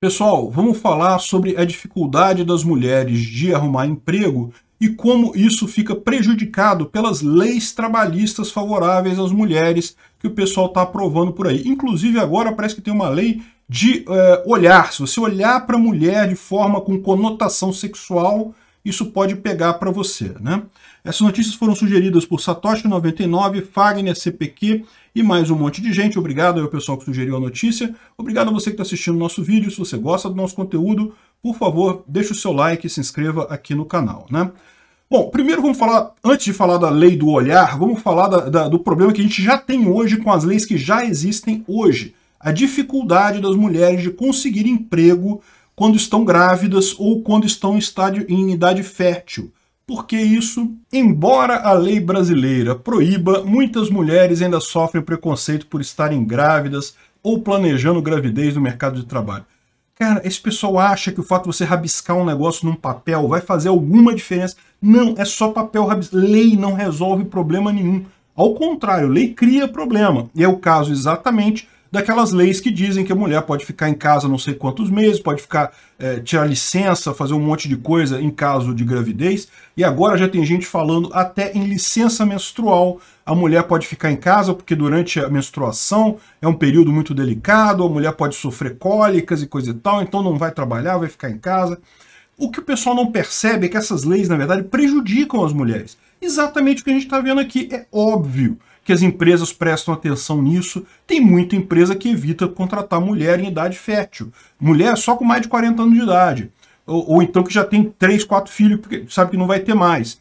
Pessoal, vamos falar sobre a dificuldade das mulheres de arrumar emprego e como isso fica prejudicado pelas leis trabalhistas favoráveis às mulheres que o pessoal está aprovando por aí. Inclusive agora parece que tem uma lei de é, olhar. Se você olhar para a mulher de forma com conotação sexual, isso pode pegar para você. Né? Essas notícias foram sugeridas por Satoshi99, Fagner CPQ, e mais um monte de gente. Obrigado ao pessoal que sugeriu a notícia. Obrigado a você que está assistindo o nosso vídeo. Se você gosta do nosso conteúdo, por favor, deixe o seu like e se inscreva aqui no canal. Né? Bom, primeiro vamos falar, antes de falar da lei do olhar, vamos falar da, da, do problema que a gente já tem hoje com as leis que já existem hoje. A dificuldade das mulheres de conseguir emprego quando estão grávidas ou quando estão em, estádio, em idade fértil porque isso, embora a lei brasileira proíba, muitas mulheres ainda sofrem preconceito por estarem grávidas ou planejando gravidez no mercado de trabalho. Cara, esse pessoal acha que o fato de você rabiscar um negócio num papel vai fazer alguma diferença. Não, é só papel rabiscado. Lei não resolve problema nenhum. Ao contrário, lei cria problema. E é o caso exatamente daquelas leis que dizem que a mulher pode ficar em casa não sei quantos meses, pode ficar é, tirar licença, fazer um monte de coisa em caso de gravidez. E agora já tem gente falando até em licença menstrual. A mulher pode ficar em casa porque durante a menstruação é um período muito delicado, a mulher pode sofrer cólicas e coisa e tal, então não vai trabalhar, vai ficar em casa. O que o pessoal não percebe é que essas leis, na verdade, prejudicam as mulheres. Exatamente o que a gente está vendo aqui. É óbvio que as empresas prestam atenção nisso. Tem muita empresa que evita contratar mulher em idade fértil. Mulher só com mais de 40 anos de idade. Ou, ou então que já tem 3, 4 filhos, porque sabe que não vai ter mais.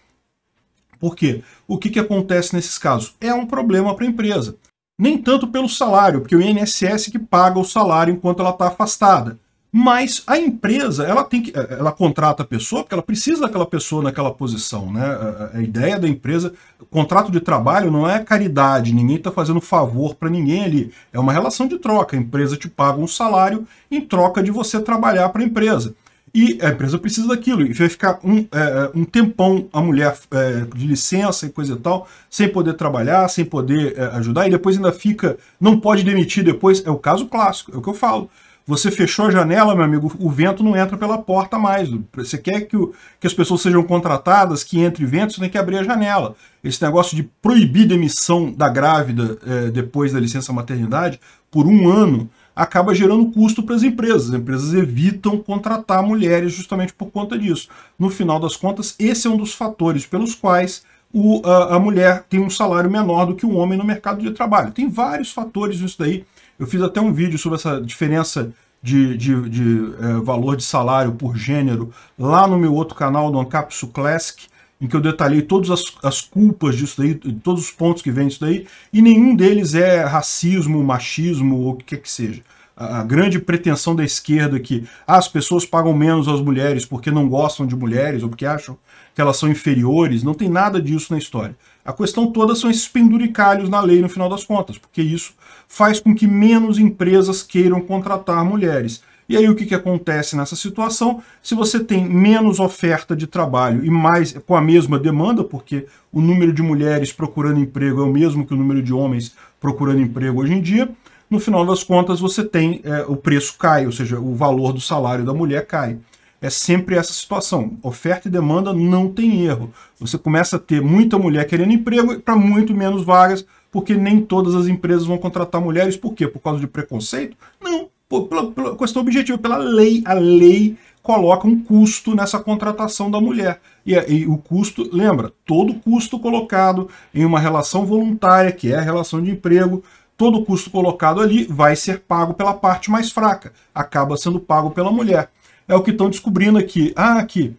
Por quê? O que, que acontece nesses casos? É um problema para a empresa. Nem tanto pelo salário, porque o INSS que paga o salário enquanto ela está afastada. Mas a empresa, ela tem que, eh, ela contrata a pessoa porque ela precisa daquela pessoa naquela posição, né? A, a ideia da empresa, contrato de trabalho não é caridade, ninguém está fazendo favor para ninguém ali. É uma relação de troca. A empresa te paga um salário em troca de você trabalhar para a empresa. E a empresa precisa daquilo, e vai ficar um, é, um tempão a mulher é, de licença e coisa e tal, sem poder trabalhar, sem poder é, ajudar, e depois ainda fica, não pode demitir depois. É o caso clássico, é o que eu falo. Você fechou a janela, meu amigo, o vento não entra pela porta mais. Você quer que, o, que as pessoas sejam contratadas, que entre vento, você tem que abrir a janela. Esse negócio de proibir demissão da grávida é, depois da licença maternidade por um ano acaba gerando custo para as empresas. As empresas evitam contratar mulheres justamente por conta disso. No final das contas, esse é um dos fatores pelos quais o, a, a mulher tem um salário menor do que o um homem no mercado de trabalho. Tem vários fatores isso daí eu fiz até um vídeo sobre essa diferença de, de, de é, valor de salário por gênero lá no meu outro canal, no Ancapsu Classic, em que eu detalhei todas as, as culpas disso daí, todos os pontos que vêm disso daí, e nenhum deles é racismo, machismo ou o que quer que seja a grande pretensão da esquerda é que ah, as pessoas pagam menos às mulheres porque não gostam de mulheres ou porque acham que elas são inferiores, não tem nada disso na história. A questão toda são esses penduricalhos na lei no final das contas, porque isso faz com que menos empresas queiram contratar mulheres. E aí o que, que acontece nessa situação? Se você tem menos oferta de trabalho e mais com a mesma demanda, porque o número de mulheres procurando emprego é o mesmo que o número de homens procurando emprego hoje em dia, no final das contas você tem é, o preço cai, ou seja, o valor do salário da mulher cai é sempre essa situação. Oferta e demanda não tem erro. Você começa a ter muita mulher querendo emprego para muito menos vagas, porque nem todas as empresas vão contratar mulheres. Por quê? Por causa de preconceito? Não, por, pela, pela questão objetiva, pela lei. A lei coloca um custo nessa contratação da mulher. E, é, e, o custo, lembra, todo custo colocado em uma relação voluntária, que é a relação de emprego, todo custo colocado ali vai ser pago pela parte mais fraca, acaba sendo pago pela mulher é o que estão descobrindo aqui. Ah, aqui.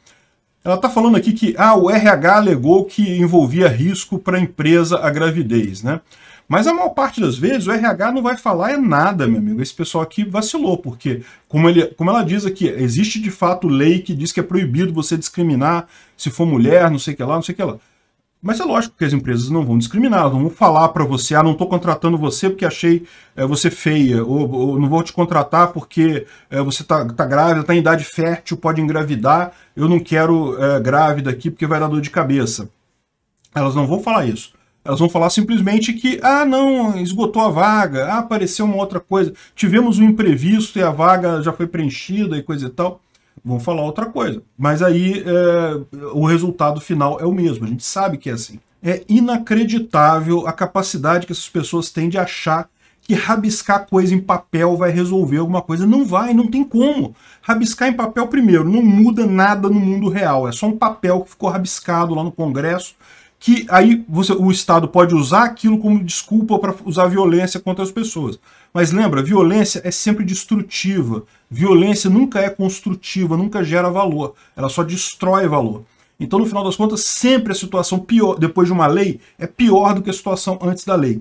Ela está falando aqui que ah, o RH alegou que envolvia risco para a empresa a gravidez, né? Mas a maior parte das vezes o RH não vai falar é nada, meu amigo. Esse pessoal aqui vacilou, porque, como, ele, como ela diz aqui, existe de fato lei que diz que é proibido você discriminar se for mulher, não sei o que lá, não sei o que lá. Mas é lógico que as empresas não vão discriminar, não vão falar para você, ah, não estou contratando você porque achei é, você feia, ou, ou, não vou te contratar porque é, você está tá grávida, está em idade fértil, pode engravidar, eu não quero é, grávida aqui porque vai dar dor de cabeça. Elas não vão falar isso. Elas vão falar simplesmente que, ah, não, esgotou a vaga, ah, apareceu uma outra coisa, tivemos um imprevisto e a vaga já foi preenchida e coisa e tal vão falar outra coisa. Mas aí é, o resultado final é o mesmo, a gente sabe que é assim. É inacreditável a capacidade que essas pessoas têm de achar que rabiscar coisa em papel vai resolver alguma coisa. Não vai, não tem como. Rabiscar em papel, primeiro, não muda nada no mundo real. É só um papel que ficou rabiscado lá no Congresso, que aí você, o Estado pode usar aquilo como desculpa para usar violência contra as pessoas. Mas lembra, violência é sempre destrutiva. Violência nunca é construtiva, nunca gera valor. Ela só destrói valor. Então, no final das contas, sempre a situação pior, depois de uma lei, é pior do que a situação antes da lei.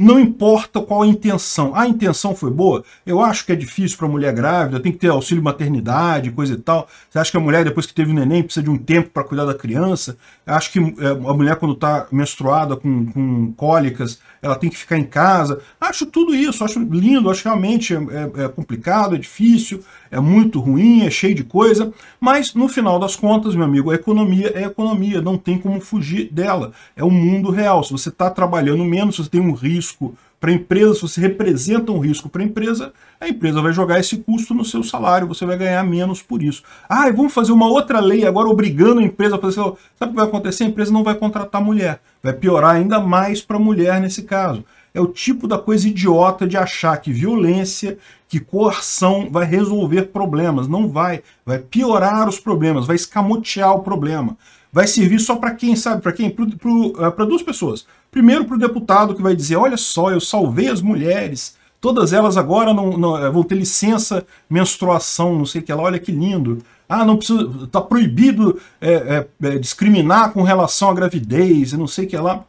Não importa qual a intenção. A intenção foi boa? Eu acho que é difícil para mulher grávida, tem que ter auxílio maternidade, coisa e tal. Você acha que a mulher, depois que teve o neném, precisa de um tempo para cuidar da criança? Eu acho que eh, a mulher, quando está menstruada, com, com, cólicas, ela tem que ficar em casa. Acho tudo isso, acho lindo, acho realmente é, é complicado, é difícil, é muito ruim, é cheio de coisa. Mas, no final das contas, meu amigo, a economia é economia, não tem como fugir dela. É o mundo real. Se você está trabalhando menos, você tem um risco risco para a empresa, se você representa um risco para a empresa, a empresa vai jogar esse custo no seu salário, você vai ganhar menos por isso. Ah, vamos fazer uma outra lei agora obrigando a empresa a fazer. Sabe o que vai acontecer? A empresa não vai contratar mulher. Vai piorar ainda mais para a mulher nesse caso. É o tipo da coisa idiota de achar que violência, que coerção vai resolver problemas. Não vai. Vai piorar os problemas, vai escamotear o problema vai servir só para quem sabe, para quem? Para eh, duas pessoas. Primeiro para o deputado que vai dizer, olha só, eu salvei as mulheres, todas elas agora não, não, eh, vão ter licença menstruação, não sei o que lá, olha que lindo. Ah, não precisa, está proibido é, é, é, discriminar com relação à gravidez, não sei o que lá.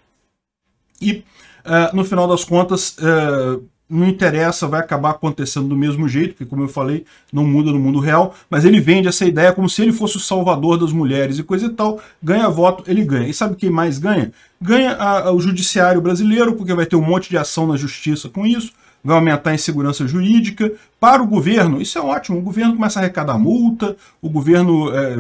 E, eh, no final das contas, eh, não interessa, vai acabar acontecendo do mesmo jeito, porque como eu falei, não muda no mundo real, mas ele vende essa ideia como se ele fosse o salvador das mulheres e coisa e tal, ganha voto, ele ganha. E sabe quem mais ganha? Ganha a, a, o judiciário brasileiro, porque vai ter um monte de ação na justiça com isso, vai aumentar a insegurança jurídica. Para o governo, isso é ótimo, o governo começa a arrecadar multa, o governo é,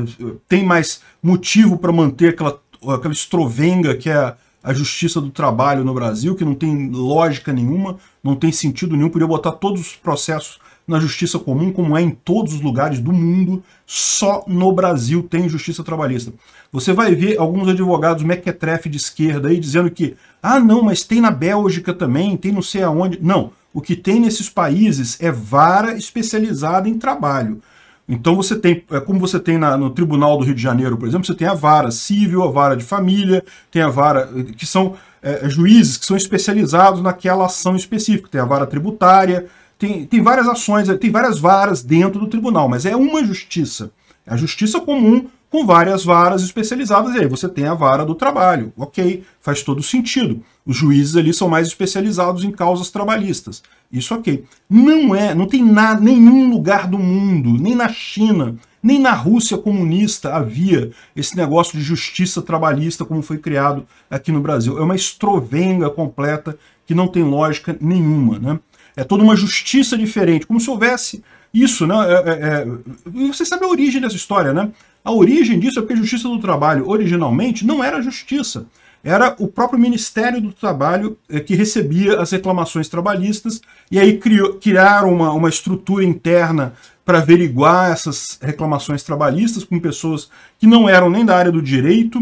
tem mais motivo para manter aquela, aquela estrovenga que é a justiça do trabalho no Brasil, que não tem lógica nenhuma, não tem sentido nenhum, podia botar todos os processos na justiça comum, como é em todos os lugares do mundo, só no Brasil tem justiça trabalhista. Você vai ver alguns advogados mequetrefe de esquerda aí dizendo que, ah não, mas tem na Bélgica também, tem não sei aonde. Não, o que tem nesses países é vara especializada em trabalho. Então você tem, é como você tem na, no Tribunal do Rio de Janeiro, por exemplo, você tem a vara civil, a vara de família, tem a vara eh, que são é, juízes que são especializados naquela ação específica, tem a vara tributária, tem, tem várias ações, tem várias varas dentro do tribunal, mas é uma justiça. É a justiça comum com várias varas especializadas, e aí você tem a vara do trabalho. Ok, faz todo sentido. Os juízes ali são mais especializados em causas trabalhistas. Isso ok. Não é, não tem nada, nenhum lugar do mundo, nem na China, nem na Rússia comunista havia esse negócio de justiça trabalhista como foi criado aqui no Brasil. É uma estrovenga completa que não tem lógica nenhuma, né? É toda uma justiça diferente, como se houvesse isso, né? É, é, é você sabe a origem dessa história, né? A origem disso é porque a Justiça do Trabalho, originalmente, não era a justiça. Era o próprio Ministério do Trabalho é, que recebia as reclamações trabalhistas e aí criou, criaram uma, uma estrutura interna para averiguar essas reclamações trabalhistas com pessoas que não eram nem da área do direito.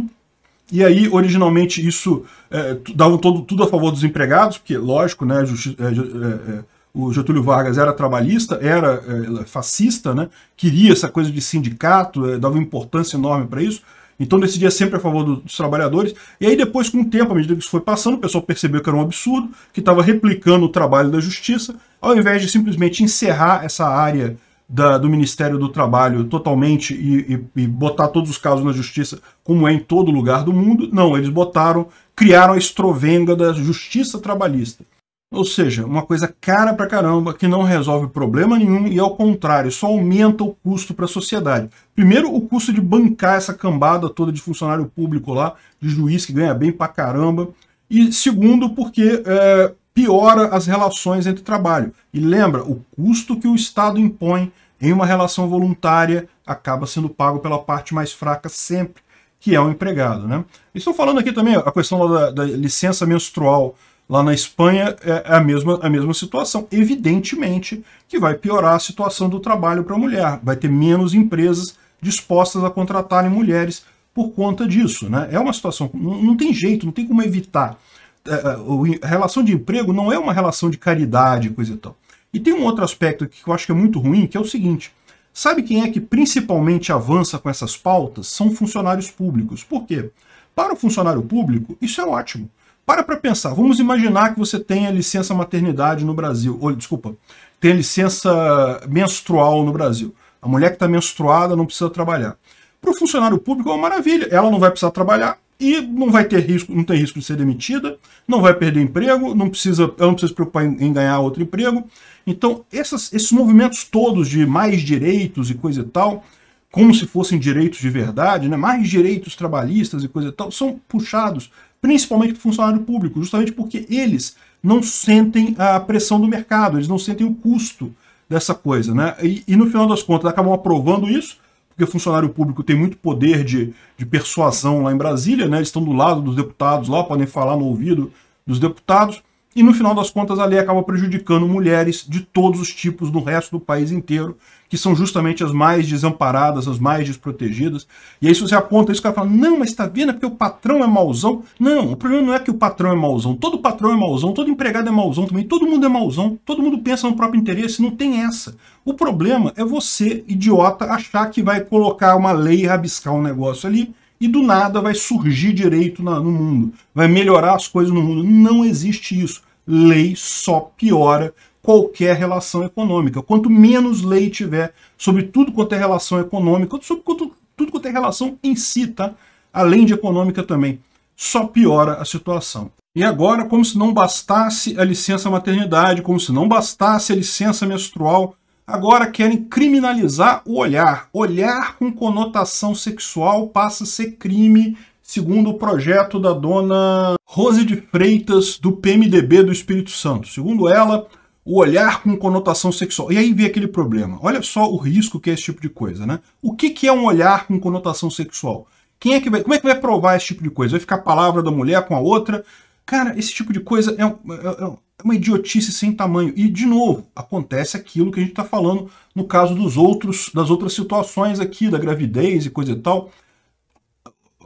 E aí, originalmente, isso é, dava todo, tudo a favor dos empregados, porque, lógico, né, a justiça, é, é, é o Getúlio Vargas era trabalhista, era é, fascista, né? queria essa coisa de sindicato, é, dava importância enorme para isso, então decidia sempre a favor do, dos trabalhadores. E aí depois, com o tempo, à medida que isso foi passando, o pessoal percebeu que era um absurdo, que estava replicando o trabalho da justiça, ao invés de simplesmente encerrar essa área da, do Ministério do Trabalho totalmente e, e, e, botar todos os casos na justiça, como é em todo lugar do mundo. Não, eles botaram, criaram a estrovenga da justiça trabalhista. Ou seja, uma coisa cara pra caramba, que não resolve problema nenhum e, ao contrário, só aumenta o custo para a sociedade. Primeiro, o custo de bancar essa cambada toda de funcionário público lá, de juiz que ganha bem pra caramba. E segundo, porque é, piora as relações entre trabalho. E lembra, o custo que o Estado impõe em uma relação voluntária acaba sendo pago pela parte mais fraca sempre, que é o empregado. Né? Estou falando aqui também a questão da, da licença menstrual Lá na Espanha é a mesma, a mesma situação. Evidentemente que vai piorar a situação do trabalho para a mulher. Vai ter menos empresas dispostas a contratarem mulheres por conta disso. Né? É uma situação, não, não tem jeito, não tem como evitar. É, é, a relação de emprego não é uma relação de caridade, coisa e tal. E tem um outro aspecto que eu acho que é muito ruim, que é o seguinte. Sabe quem é que principalmente avança com essas pautas? São funcionários públicos. Por quê? Para o funcionário público, isso é ótimo. Para para pensar, vamos imaginar que você tenha licença maternidade no Brasil, ou desculpa, tem licença menstrual no Brasil. A mulher que está menstruada não precisa trabalhar. Para o funcionário público é uma maravilha, ela não vai precisar trabalhar e não vai ter risco, não tem risco de ser demitida, não vai perder emprego, não precisa, ela não precisa se preocupar em, em ganhar outro emprego. Então, essas, esses movimentos todos de mais direitos e coisa e tal, como se fossem direitos de verdade, né? mais direitos trabalhistas e coisa e tal, são puxados principalmente para o funcionário público, justamente porque eles não sentem a pressão do mercado, eles não sentem o custo dessa coisa. Né? E, e no final das contas, acabam aprovando isso, porque funcionário público tem muito poder de, de persuasão lá em Brasília, né? eles estão do lado dos deputados lá, podem falar no ouvido dos deputados, e no final das contas a lei acaba prejudicando mulheres de todos os tipos no resto do país inteiro, que são justamente as mais desamparadas, as mais desprotegidas. E aí se você aponta isso, o cara fala, não, mas tá vendo, é porque o patrão é mauzão. Não, o problema não é que o patrão é mauzão, todo patrão é mauzão, todo empregado é mauzão também, todo mundo é mauzão, todo mundo pensa no próprio interesse, não tem essa. O problema é você, idiota, achar que vai colocar uma lei e rabiscar um negócio ali, e do nada vai surgir direito na, no mundo, vai melhorar as coisas no mundo. Não existe isso lei só piora qualquer relação econômica. Quanto menos lei tiver sobre tudo quanto é relação econômica, sobre quanto, tudo quanto é relação em si, tá? Além de econômica também. Só piora a situação. E agora, como se não bastasse a licença maternidade, como se não bastasse a licença menstrual, agora querem criminalizar o olhar. Olhar com conotação sexual passa a ser crime segundo o projeto da dona Rose de Freitas, do PMDB do Espírito Santo. Segundo ela, o olhar com conotação sexual. E aí vem aquele problema. Olha só o risco que é esse tipo de coisa, né? O que, que é um olhar com conotação sexual? Quem é que vai, como é que vai provar esse tipo de coisa? Vai ficar a palavra da mulher com a outra? Cara, esse tipo de coisa é, é, é, é uma idiotice sem tamanho. E, de novo, acontece aquilo que a gente está falando no caso dos outros, das outras situações aqui, da gravidez e coisa e tal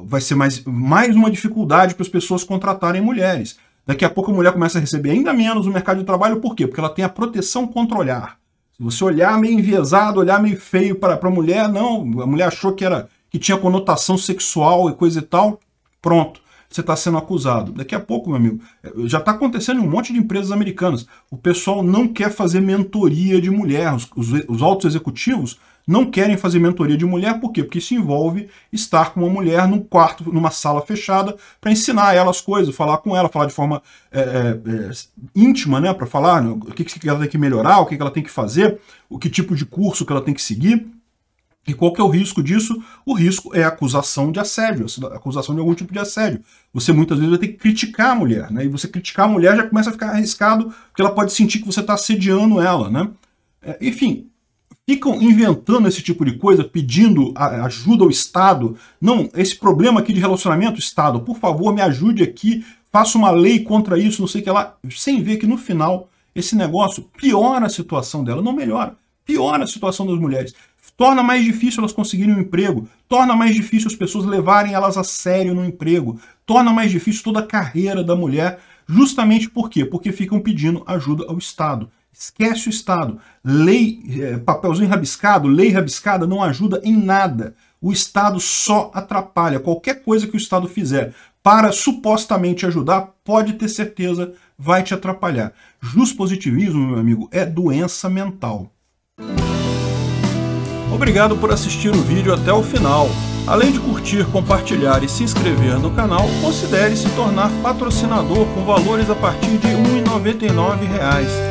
vai ser mais, mais uma dificuldade para as pessoas contratarem mulheres. Daqui a pouco a mulher começa a receber ainda menos no mercado de trabalho, por quê? Porque ela tem a proteção contra olhar. Se você olhar meio enviesado, olhar meio feio para a mulher, não, a mulher achou que era que tinha conotação sexual e coisa e tal, pronto, você está sendo acusado. Daqui a pouco, meu amigo, eh, já está acontecendo em um monte de empresas americanas. O pessoal não quer fazer mentoria de mulher. Os, os, os altos executivos não querem fazer mentoria de mulher, por quê? Porque isso envolve estar com uma mulher num quarto, numa sala fechada, para ensinar ela as coisas, falar com ela, falar de forma é, é, é íntima, né? Para falar né? o que, que ela tem que melhorar, o que, que ela tem que fazer, o que tipo de curso que ela tem que seguir. E qual que é o risco disso? O risco é acusação de assédio, acusação de algum tipo de assédio. Você muitas vezes vai ter que criticar a mulher, né? E você criticar a mulher já começa a ficar arriscado, porque ela pode sentir que você está assediando ela, né? É, enfim, ficam inventando esse tipo de coisa, pedindo ajuda ao Estado. Não, esse problema aqui de relacionamento, Estado, por favor, me ajude aqui, faça uma lei contra isso, não sei o que lá, sem ver que no final esse negócio piora a situação dela, não melhora, piora a situação das mulheres. Torna mais difícil elas conseguirem um emprego, torna mais difícil as pessoas levarem elas a sério no emprego, torna mais difícil toda a carreira da mulher, justamente por quê? Porque ficam pedindo ajuda ao Estado. Esquece o Estado. Lei, eh, papelzinho rabiscado, lei rabiscada não ajuda em nada. O Estado só atrapalha. Qualquer coisa que o Estado fizer para supostamente ajudar, pode ter certeza, vai te atrapalhar. positivismo, meu amigo, é doença mental. Obrigado por assistir o vídeo até o final. Além de curtir, compartilhar e se inscrever no canal, considere se tornar patrocinador com valores a partir de R$ 1,99